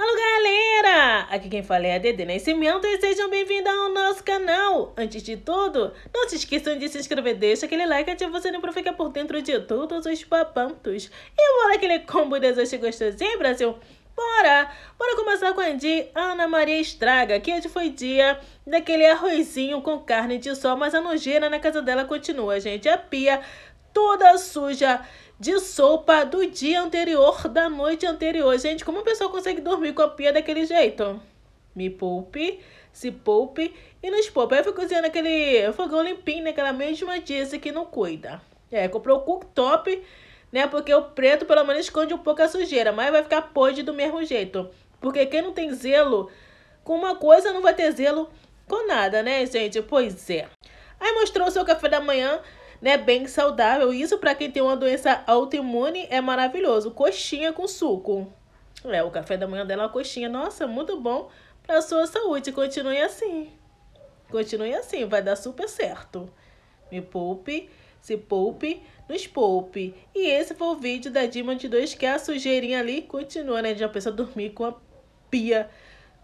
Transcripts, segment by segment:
Alô galera! Aqui quem fala é a Dede Nascimento né? e então, sejam bem-vindos ao nosso canal! Antes de tudo, não se esqueçam de se inscrever, deixa aquele like, ativa o sininho pra ficar por dentro de todos os papantos. E bora aquele combo de hoje gostoso, hein Brasil? Bora! Bora começar com a de Ana Maria Estraga, que hoje foi dia daquele arrozinho com carne de sol, mas a nojeira na casa dela continua, gente. A pia toda suja de sopa do dia anterior, da noite anterior. Gente, como a pessoa consegue dormir com a pia daquele jeito? Me poupe, se poupe e nos poupe. Aí eu fui cozinhando aquele fogão limpinho naquela né, mesma disse que não cuida. É, comprou o cooktop, né? Porque o preto pelo menos esconde um pouco a sujeira, mas vai ficar podre do mesmo jeito. Porque quem não tem zelo com uma coisa não vai ter zelo com nada, né, gente? Pois é. Aí mostrou o seu café da manhã, né, bem saudável. Isso para quem tem uma doença autoimune é maravilhoso. Coxinha com suco. É, o café da manhã dela é uma coxinha. Nossa, muito bom para sua saúde. Continue assim. Continue assim, vai dar super certo. Me poupe, se poupe, nos poupe. E esse foi o vídeo da Dima de 2, que é a sujeirinha ali continua, né? De uma pessoa dormir com a pia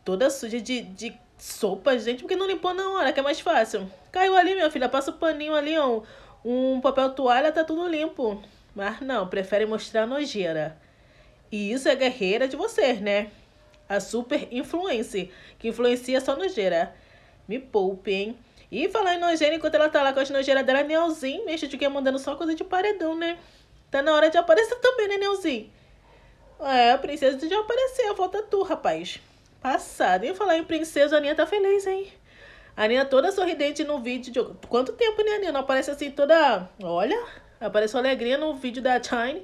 toda suja de, de sopa, gente, porque não limpou na hora, que é mais fácil. Caiu ali, minha filha, passa o paninho ali, ó, um papel toalha tá tudo limpo. Mas não, prefere mostrar nojeira. E isso é guerreira de vocês, né? A super influência que influencia só nojeira. Me poupe, hein? E falar em nojeira, enquanto ela tá lá com as nojeiras dela, Neuzinho mexe de que é mandando só coisa de paredão, né? Tá na hora de aparecer também, né, Neuzinho É, a princesa já apareceu, volta tu, rapaz. Passado. E falar em princesa, a Aninha tá feliz, hein? A Nina toda sorridente no vídeo. De... Quanto tempo, né, Nina? Aparece assim toda. Olha, apareceu alegria no vídeo da Chine,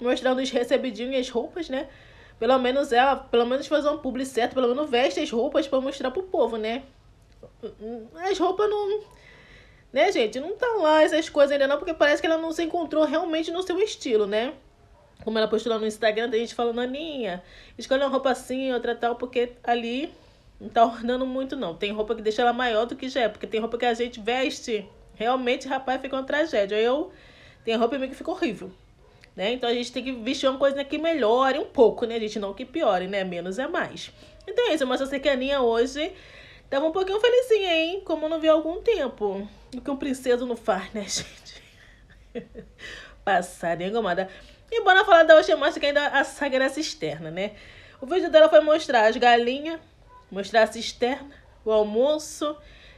mostrando os recebidinhos e as roupas, né? Pelo menos ela, pelo menos fazer um publi certo, pelo menos veste as roupas para mostrar pro povo, né? As roupas não. Né, gente? Não tá lá essas coisas ainda não, porque parece que ela não se encontrou realmente no seu estilo, né? Como ela postou lá no Instagram, tem gente falando, Aninha, escolhe uma roupa assim, outra tal, porque ali não tá ornando muito, não. Tem roupa que deixa ela maior do que já é, porque tem roupa que a gente veste. Realmente, rapaz, fica uma tragédia. Eu tem roupa minha que fica horrível. Né? Então a gente tem que vestir uma coisa que melhore um pouco, né, gente? Não que piore, né? Menos é mais. Então é isso, mas essa caninha hoje tava um pouquinho felizinha, hein? Como não vi há algum tempo. O que um princeso não faz, né, gente? passada engomada. Né, e bora falar da que ainda a saga da cisterna, né? O vídeo dela foi mostrar as galinhas mostrar a cisterna, o almoço,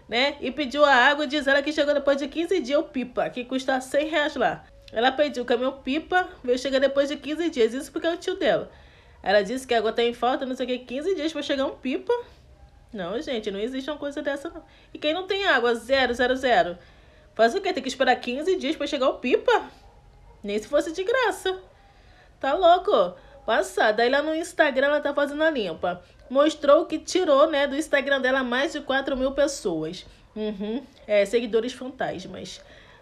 né? E pediu a água, diz ela que chegou depois de 15 dias o pipa, que custa 100 reais lá. Ela pediu o caminhão pipa, veio chegar depois de 15 dias, isso porque é o tio dela. Ela disse que a água tá em falta, não sei o que, 15 dias pra chegar um pipa. Não, gente, não existe uma coisa dessa não. E quem não tem água, zero, zero, zero. Faz o quê? Tem que esperar 15 dias para chegar o pipa? Nem se fosse de graça. Tá louco? passada. Aí lá no Instagram ela tá fazendo a limpa. Mostrou que tirou, né, do Instagram dela mais de 4 mil pessoas. Uhum. É, seguidores fantasmas.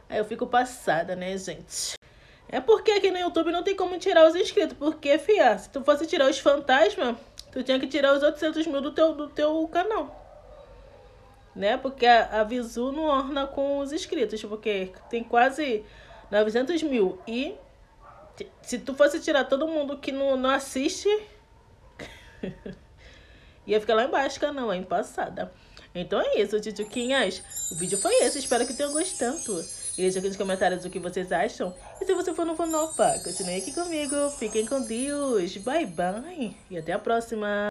Aí eu fico passada, né, gente? É porque aqui no YouTube não tem como tirar os inscritos. Porque, fia, se tu fosse tirar os fantasmas, tu tinha que tirar os 800 mil do teu, do teu canal. Né? Porque a, a Visu não orna com os inscritos. Porque tem quase 900 mil. E se tu fosse tirar todo mundo que não, não assiste, ia ficar lá embaixo, não é passada Então é isso, Tituquinhas. O vídeo foi esse, espero que tenham gostado. E deixa aqui nos comentários o que vocês acham. E se você for novo, nova, continue aqui comigo. Fiquem com Deus. Bye, bye. E até a próxima.